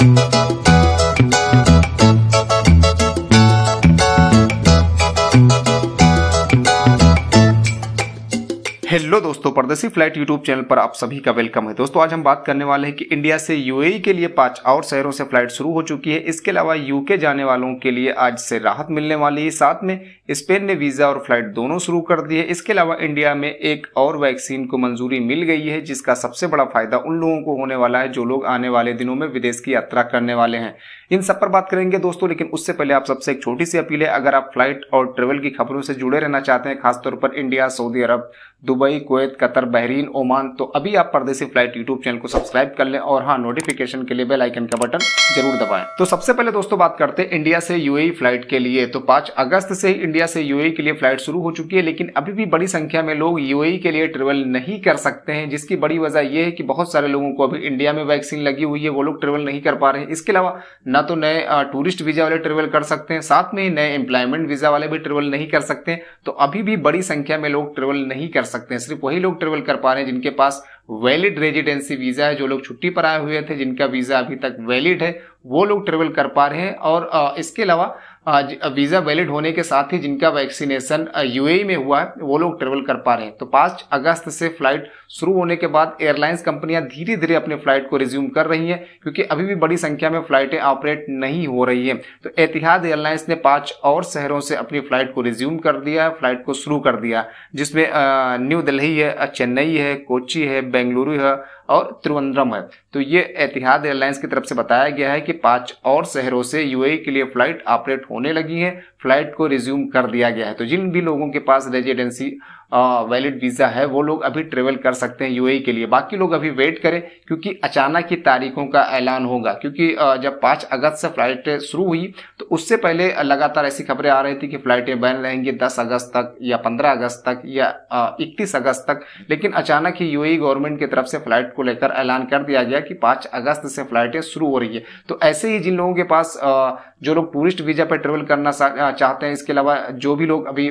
you. Hello दोस्तों परदेसी flight YouTube channel पर आप सभी का वेलकम है दोस्तों आज हम बात करने वाले हैं कि इंडिया से यूएई के लिए पांच और शहरों से फ्लाइट शुरू हो चुकी है इसके अलावा यूके जाने वालों के लिए आज से राहत मिलने वाली है साथ में स्पेन ने वीजा और फ्लाइट दोनों शुरू कर दी है इसके अलावा इंडिया में एक और वैक्सीन को मंजूरी मिल गई है जिसका सबसे बड़ा फायदा उन लोगों को होने वाला है जो लोग आने वाले दिनों में विदेश की यात्रा करने वाले हैं इन सब पर बात करेंगे दोस्तों लेकिन उससे पहले आप सबसे एक छोटी सी अपील है अगर आप फ्लाइट और ट्रेवल की खबरों से जुड़े रहना चाहते हैं खासतौर पर India Saudi Arab Dubai Saudi Kuwait Qatar Bahrain Oman तो अभी आप परदेसी फ्लाइट यूट्यूब चैनल को सब्सक्राइब कर लें और हाँ नोटिफिकेशन के लिए बेल आइकन का बटन जरूर दबाएं तो सबसे पहले दोस्तों बात करते हैं इंडिया से यूएई फ्लाइट e के लिए तो पांच अगस्त से ही इंडिया से यूएई e के लिए फ्लाइट शुरू हो चुकी है लेकिन अभी भी बड़ी संख्या में लोग यूएई e के लिए ट्रेवल नहीं कर सकते हैं जिसकी बड़ी वजह यह है कि बहुत सारे लोगों को अभी इंडिया में वैक्सीन लगी हुई है वो लोग ट्रेवल नहीं कर पा रहे हैं इसके अलावा न तो नए टूरिस्ट वीजा वाले ट्रेवल कर सकते हैं साथ में ही नए एम्प्लॉयमेंट वीजा वाले भी ट्रेवल नहीं कर सकते तो अभी भी बड़ी संख्या में लोग ट्रेवल नहीं कर सकते हैं सिर्फ वही लोग ट्रेवल कर पा रहे हैं जिनके पास वैलिड रेजिडेंसी वीज़ा है जो लोग छुट्टी पर आए हुए थे जिनका वीज़ा अभी तक वैलिड है वो लोग ट्रेवल कर पा रहे हैं और इसके अलावा वीज़ा वैलिड होने के साथ ही जिनका वैक्सीनेशन यूएई में हुआ है वो लोग ट्रेवल कर पा रहे हैं तो पाँच अगस्त से फ्लाइट शुरू होने के बाद एयरलाइंस कंपनियां धीरे धीरे अपने फ्लाइट को रिज्यूम कर रही हैं क्योंकि अभी भी बड़ी संख्या में फ्लाइटें ऑपरेट नहीं हो रही हैं तो एतिहाद एयरलाइंस ने पाँच और शहरों से अपनी फ्लाइट को रिज्यूम कर दिया है फ्लाइट को शुरू कर दिया जिसमें न्यू दिल्ली है चेन्नई है कोची है बेंगलुरु है और त्रिवंद्रम है तो ये एतिहाद एयरलाइंस की तरफ से बताया गया है कि पांच और शहरों से यूएई e के लिए फ्लाइट ऑपरेट होने लगी है फ्लाइट को रिज्यूम कर दिया गया है तो जिन भी लोगों के पास रेजिडेंसी वैलिड वीज़ा है वो लोग अभी ट्रेवल कर सकते हैं यूएई e के लिए बाकी लोग अभी वेट करें क्योंकि अचानक ही तारीखों का ऐलान होगा क्योंकि जब पाँच अगस्त से फ्लाइटें शुरू हुई तो उससे पहले लगातार ऐसी खबरें आ रही थी कि फ्लाइटें बैन रहेंगी दस अगस्त तक या पंद्रह अगस्त तक या इकतीस अगस्त तक लेकिन अचानक ही यू गवर्नमेंट e की तरफ से फ्लाइट को लेकर ऐलान कर दिया गया कि पाँच अगस्त से फ्लाइटें शुरू हो रही है तो ऐसे ही जिन लोगों के पास जो लोग टूरिस्ट वीजा पर ट्रेवल करना चाहते हैं इसके अलावा जो भी लोग अभी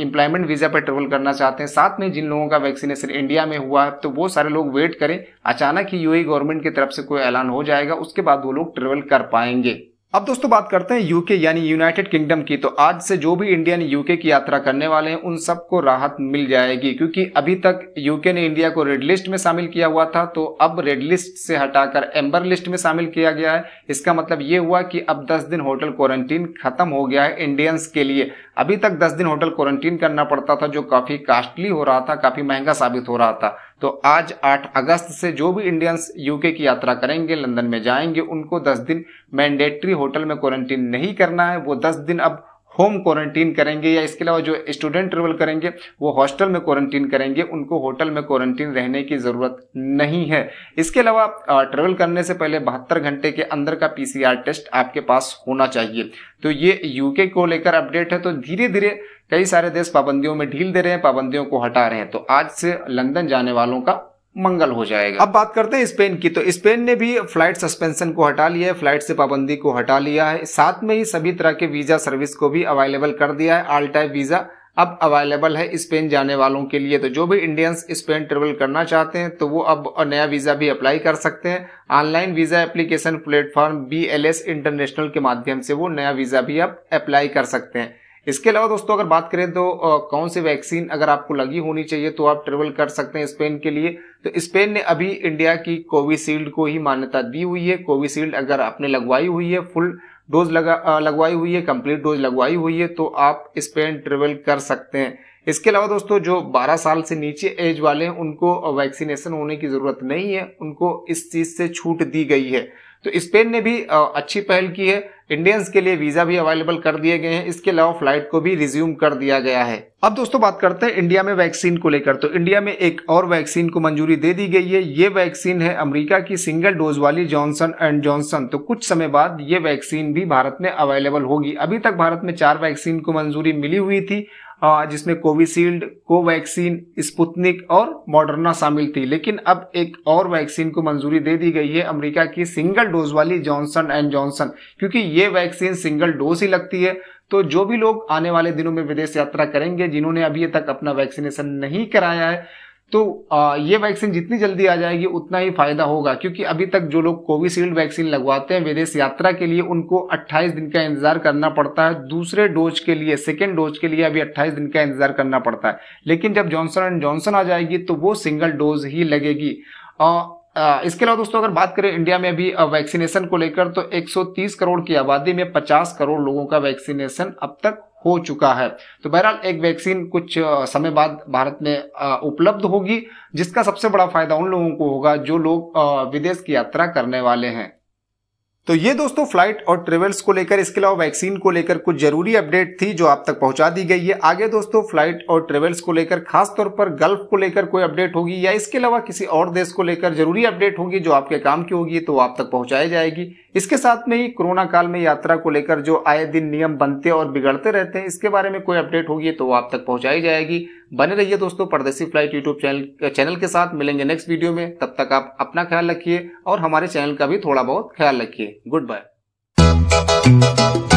इम्प्लॉयमेंट वीज़ा पर ट्रेवल करना चाहते हैं साथ में जिन लोगों का वैक्सीनेशन इंडिया में हुआ है तो वो सारे लोग वेट करें अचानक ही यूएई गवर्नमेंट e की तरफ से कोई ऐलान हो जाएगा उसके बाद वो लोग ट्रेवल कर पाएंगे अब दोस्तों बात करते हैं यूके यानी यूनाइटेड किंगडम की तो आज से जो भी इंडियन यूके की यात्रा करने वाले हैं उन सबको राहत मिल जाएगी क्योंकि अभी तक यूके ने इंडिया को रेड लिस्ट में शामिल किया हुआ था तो अब रेड लिस्ट से हटाकर एम्बर लिस्ट में शामिल किया गया है इसका मतलब ये हुआ कि अब दस दिन होटल क्वारंटीन खत्म हो गया है इंडियंस के लिए अभी तक दस दिन होटल क्वारंटीन करना पड़ता था जो काफ़ी कास्टली हो रहा था काफ़ी महंगा साबित हो रहा था तो आज 8 अगस्त से जो भी इंडियंस यूके की यात्रा करेंगे लंदन में जाएंगे उनको 10 दिन मैंडेटरी होटल में क्वारंटीन नहीं करना है वो 10 दिन अब होम क्वारंटीन करेंगे या इसके अलावा जो स्टूडेंट ट्रेवल करेंगे वो हॉस्टल में क्वारंटीन करेंगे उनको होटल में क्वारंटीन रहने की ज़रूरत नहीं है इसके अलावा ट्रेवल करने से पहले बहत्तर घंटे के अंदर का पीसीआर टेस्ट आपके पास होना चाहिए तो ये यूके को लेकर अपडेट है तो धीरे धीरे कई सारे देश पाबंदियों में ढील दे रहे हैं पाबंदियों को हटा रहे हैं तो आज से लंदन जाने वालों का मंगल हो जाएगा अब बात करते हैं स्पेन की तो स्पेन ने भी फ्लाइट सस्पेंशन को हटा लिया है फ्लाइट से पाबंदी को हटा लिया है साथ में ही सभी तरह के वीजा सर्विस को भी अवेलेबल कर दिया है आल टाइप वीजा अब अवेलेबल है स्पेन जाने वालों के लिए तो जो भी इंडियंस स्पेन ट्रेवल करना चाहते हैं तो वो अब नया वीज़ा भी अप्लाई कर सकते हैं online visa application platform B international के माध्यम से वो नया वीज़ा भी अब अप्लाई कर सकते हैं इसके अलावा दोस्तों अगर बात करें तो कौन सी वैक्सीन अगर आपको लगी होनी चाहिए तो आप ट्रेवल कर सकते हैं स्पेन के लिए तो स्पेन ने अभी इंडिया की कोविशील्ड को ही मान्यता दी हुई है कोविशील्ड अगर आपने लगवाई हुई है फुल डोज लगा लगवाई हुई है कंप्लीट डोज लगवाई हुई है तो आप स्पेन ट्रेवल कर सकते हैं इसके अलावा दोस्तों जो 12 साल से नीचे एज वाले हैं उनको वैक्सीनेशन होने की जरूरत नहीं है उनको इस चीज से छूट दी गई है तो स्पेन ने भी अच्छी पहल की है इंडियंस के लिए वीजा भी अवेलेबल कर दिए गए हैं इसके अलावा फ्लाइट को भी रिज्यूम कर दिया गया है अब दोस्तों बात करते हैं इंडिया में वैक्सीन को लेकर तो इंडिया में एक और वैक्सीन को मंजूरी दे दी गई है ये वैक्सीन है अमेरिका की सिंगल डोज वाली जॉनसन एंड जॉनसन तो कुछ समय बाद ये वैक्सीन भी भारत में अवेलेबल होगी अभी तक भारत में चार वैक्सीन को मंजूरी मिली हुई थी जिसमें कोविशील्ड कोवैक्सीन स्पुतनिक और मॉडर्ना शामिल थी लेकिन अब एक और वैक्सीन को मंजूरी दे दी गई है अमेरिका की सिंगल डोज वाली जॉनसन एंड जॉनसन क्योंकि ये वैक्सीन सिंगल डोज ही लगती है तो जो भी लोग आने वाले दिनों में विदेश यात्रा करेंगे जिन्होंने अभी तक अपना वैक्सीनेशन नहीं कराया है तो ये वैक्सीन जितनी जल्दी आ जाएगी उतना ही फायदा होगा क्योंकि अभी तक जो लोग कोविशील्ड वैक्सीन लगवाते हैं विदेश यात्रा के लिए उनको 28 दिन का इंतजार करना पड़ता है दूसरे डोज के लिए सेकेंड डोज के लिए अभी 28 दिन का इंतजार करना पड़ता है लेकिन जब जॉनसन एंड जॉनसन आ जाएगी तो वो सिंगल डोज ही लगेगी इसके अलावा दोस्तों अगर बात करें इंडिया में अभी वैक्सीनेशन को लेकर तो 130 करोड़ की आबादी में 50 करोड़ लोगों का वैक्सीनेशन अब तक हो चुका है तो बहरहाल एक वैक्सीन कुछ समय बाद भारत में उपलब्ध होगी जिसका सबसे बड़ा फायदा उन लोगों को होगा जो लोग विदेश की यात्रा करने वाले हैं तो ये दोस्तों फ्लाइट और ट्रेवल्स को लेकर इसके अलावा वैक्सीन को लेकर कुछ जरूरी अपडेट थी जो आप तक पहुंचा दी गई है आगे दोस्तों फ्लाइट और ट्रेवल्स को लेकर खासतौर पर गल्फ को लेकर कोई अपडेट होगी या इसके अलावा किसी और देश को लेकर जरूरी अपडेट होगी जो आपके काम की होगी तो आप तक पहुंचाई जाएगी इसके साथ में ही कोरोना काल में यात्रा को लेकर जो आए दिन नियम बनते और बिगड़ते रहते हैं इसके बारे में कोई अपडेट होगी तो आप तक पहुंचाई जाएगी बने रहिए दोस्तों परदेसी फ्लाइट यूट्यूब चैनल चैनल के साथ मिलेंगे नेक्स्ट वीडियो में तब तक आप अपना ख्याल रखिए और हमारे चैनल का भी थोड़ा बहुत ख्याल रखिए गुड बाय